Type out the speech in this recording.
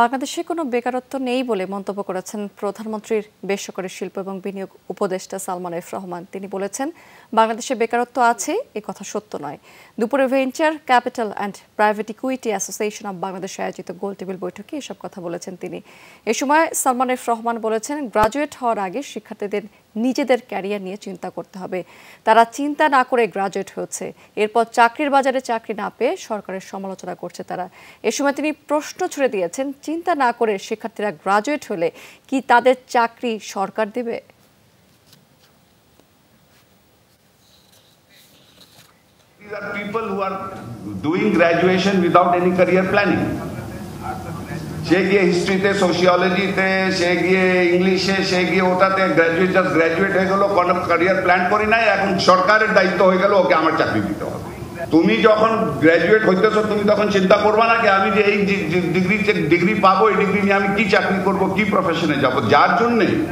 বাংলাদেশে কোনো বেকারত্ব নেই বলে মন্তব্য করেছেন প্রধানমন্ত্রীর বেসরকারি শিল্প এবং বিনিয়োগ উপদেষ্টা সালমান এফ রহমান তিনি বলেছেন বাংলাদেশে বেকারত্ব আছে এ কথা সত্য নয় দুপুরে venture capital and private equity association of বাংলাদেশে আয়োজিত গোল টেবিল বৈঠকে এসব কথা বলেছেন তিনি এ সময় সালমান এফ রহমান বলেছেন গ্রাজুয়েট হওয়ার আগে শিক্ষার্থীদের নিজেদের ক্যারিয়ার নিয়ে চিন্তা করতে হবে তারা চিন্তা না করে গ্রাজুয়েট হচ্ছে এরপর চাকরির বাজারে চাকরি না পেয়ে সরকারের সমালোচনা করছে তারা এ সময় তিনি প্রশ্ন ছুড়ে দিয়েছেন চিন্তা না করে শিক্ষার্থীরা গ্রাজুয়েট হলে কি তাদের চাকরি সরকার দেবে These are people who are doing graduation without any career planning. সে গিয়ে হিস্ট্রিতে সোশিয়োলজিতে সে গিয়ে ইংলিশে সে গিয়ে ওটাতে গ্র্যাজুয়েট জাস্ট গ্র্যাজুয়েট হয়ে গেলো কোনো ক্যারিয়ার প্ল্যান করি নাই এখন সরকারের দায়িত্ব হয়ে গেল ওকে আমার চাকরি দিতে হবে তুমি যখন গ্র্যাজুয়েট হইতেছ তুমি তখন চিন্তা করবা না যে আমি যে এই ডিগ্রি ডিগ্রি পাবো এই ডিগ্রি নিয়ে আমি কি চাকরি করব কি প্রফেশনে যাব যার জন্যে